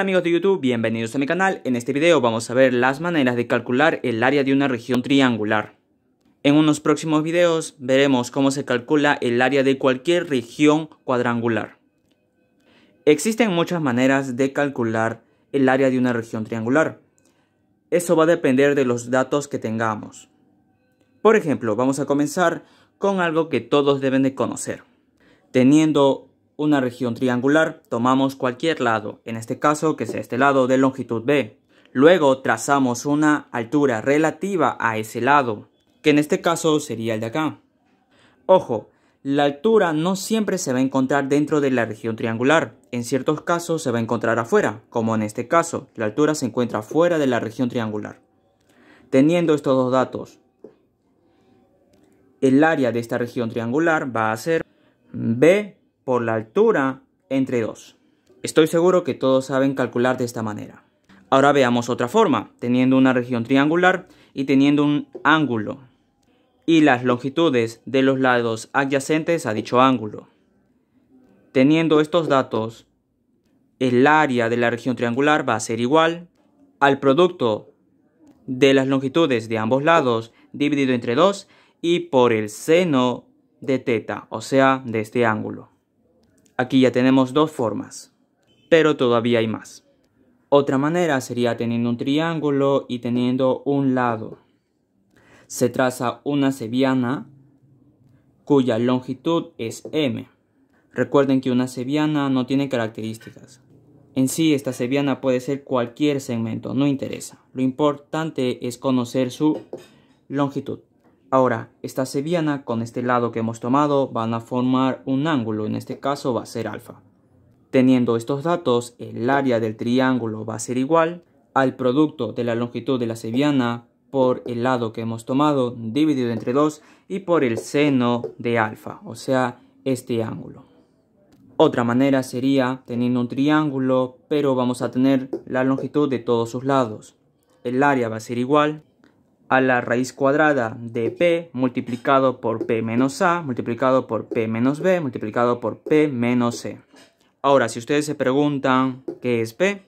amigos de YouTube, bienvenidos a mi canal. En este video vamos a ver las maneras de calcular el área de una región triangular. En unos próximos videos veremos cómo se calcula el área de cualquier región cuadrangular. Existen muchas maneras de calcular el área de una región triangular. Eso va a depender de los datos que tengamos. Por ejemplo, vamos a comenzar con algo que todos deben de conocer. Teniendo una región triangular, tomamos cualquier lado, en este caso que sea este lado de longitud B. Luego trazamos una altura relativa a ese lado, que en este caso sería el de acá. Ojo, la altura no siempre se va a encontrar dentro de la región triangular, en ciertos casos se va a encontrar afuera, como en este caso, la altura se encuentra fuera de la región triangular. Teniendo estos dos datos, el área de esta región triangular va a ser B por la altura entre 2. Estoy seguro que todos saben calcular de esta manera. Ahora veamos otra forma, teniendo una región triangular y teniendo un ángulo y las longitudes de los lados adyacentes a dicho ángulo. Teniendo estos datos, el área de la región triangular va a ser igual al producto de las longitudes de ambos lados dividido entre 2 y por el seno de teta, o sea, de este ángulo. Aquí ya tenemos dos formas, pero todavía hay más. Otra manera sería teniendo un triángulo y teniendo un lado. Se traza una sebiana cuya longitud es m. Recuerden que una sebiana no tiene características. En sí, esta sebiana puede ser cualquier segmento, no interesa. Lo importante es conocer su longitud. Ahora, esta sevillana con este lado que hemos tomado van a formar un ángulo, en este caso va a ser alfa. Teniendo estos datos, el área del triángulo va a ser igual al producto de la longitud de la sevillana por el lado que hemos tomado dividido entre 2 y por el seno de alfa, o sea, este ángulo. Otra manera sería teniendo un triángulo, pero vamos a tener la longitud de todos sus lados. El área va a ser igual a la raíz cuadrada de p multiplicado por p menos a multiplicado por p menos b multiplicado por p menos c. Ahora, si ustedes se preguntan qué es p,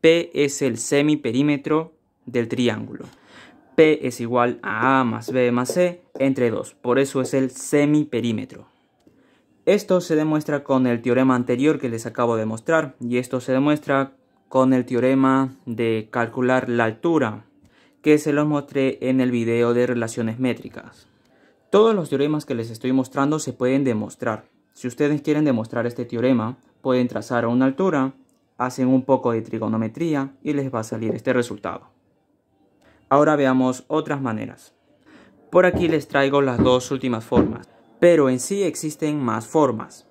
p es el semiperímetro del triángulo. p es igual a a más b más c entre 2, por eso es el semiperímetro. Esto se demuestra con el teorema anterior que les acabo de mostrar y esto se demuestra con el teorema de calcular la altura que se los mostré en el video de relaciones métricas. Todos los teoremas que les estoy mostrando se pueden demostrar. Si ustedes quieren demostrar este teorema, pueden trazar a una altura, hacen un poco de trigonometría y les va a salir este resultado. Ahora veamos otras maneras. Por aquí les traigo las dos últimas formas, pero en sí existen más formas.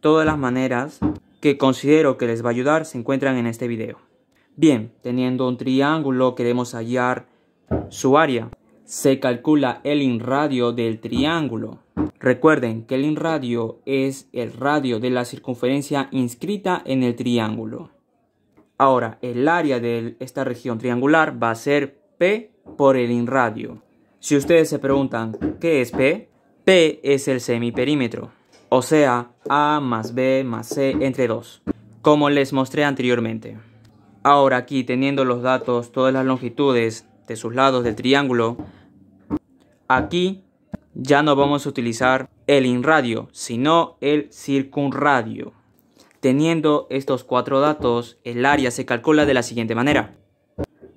Todas las maneras que considero que les va a ayudar se encuentran en este video. Bien, teniendo un triángulo queremos hallar su área. Se calcula el inradio del triángulo. Recuerden que el inradio es el radio de la circunferencia inscrita en el triángulo. Ahora, el área de esta región triangular va a ser P por el inradio. Si ustedes se preguntan, ¿qué es P? P es el semiperímetro, o sea, A más B más C entre 2, como les mostré anteriormente. Ahora aquí teniendo los datos, todas las longitudes de sus lados del triángulo, aquí ya no vamos a utilizar el inradio, sino el circunradio. Teniendo estos cuatro datos, el área se calcula de la siguiente manera.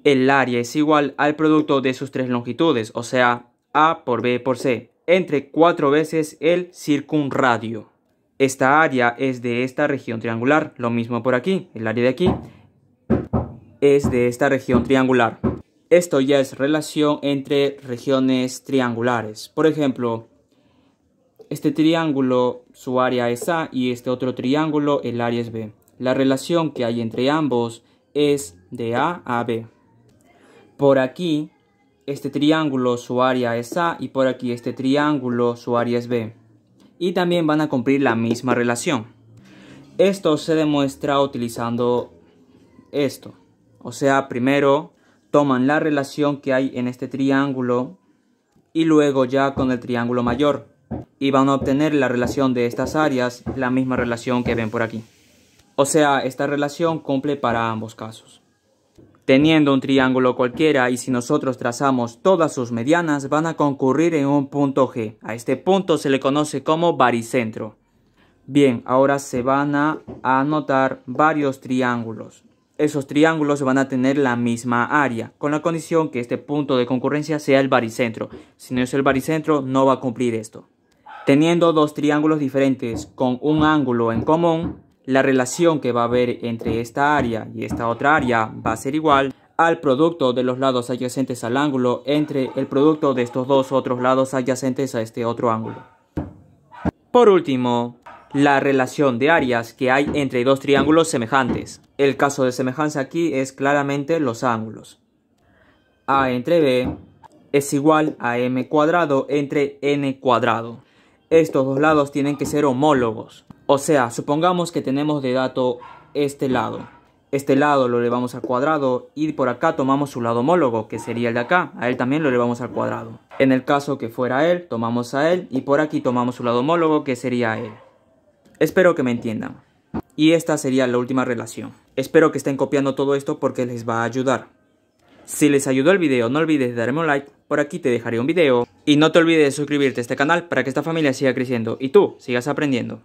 El área es igual al producto de sus tres longitudes, o sea, A por B por C, entre cuatro veces el circunradio. Esta área es de esta región triangular, lo mismo por aquí, el área de aquí, es de esta región triangular. Esto ya es relación entre regiones triangulares. Por ejemplo, este triángulo su área es A y este otro triángulo el área es B. La relación que hay entre ambos es de A a B. Por aquí este triángulo su área es A y por aquí este triángulo su área es B. Y también van a cumplir la misma relación. Esto se demuestra utilizando esto. O sea, primero toman la relación que hay en este triángulo y luego ya con el triángulo mayor. Y van a obtener la relación de estas áreas, la misma relación que ven por aquí. O sea, esta relación cumple para ambos casos. Teniendo un triángulo cualquiera y si nosotros trazamos todas sus medianas van a concurrir en un punto G. A este punto se le conoce como baricentro. Bien, ahora se van a anotar varios triángulos esos triángulos van a tener la misma área, con la condición que este punto de concurrencia sea el baricentro. Si no es el baricentro, no va a cumplir esto. Teniendo dos triángulos diferentes con un ángulo en común, la relación que va a haber entre esta área y esta otra área va a ser igual al producto de los lados adyacentes al ángulo entre el producto de estos dos otros lados adyacentes a este otro ángulo. Por último, la relación de áreas que hay entre dos triángulos semejantes. El caso de semejanza aquí es claramente los ángulos. A entre B es igual a m cuadrado entre n cuadrado. Estos dos lados tienen que ser homólogos. O sea, supongamos que tenemos de dato este lado. Este lado lo elevamos al cuadrado y por acá tomamos su lado homólogo, que sería el de acá. A él también lo elevamos al cuadrado. En el caso que fuera él, tomamos a él y por aquí tomamos su lado homólogo, que sería él. Espero que me entiendan. Y esta sería la última relación. Espero que estén copiando todo esto porque les va a ayudar. Si les ayudó el video no olvides darme un like, por aquí te dejaré un video. Y no te olvides de suscribirte a este canal para que esta familia siga creciendo y tú sigas aprendiendo.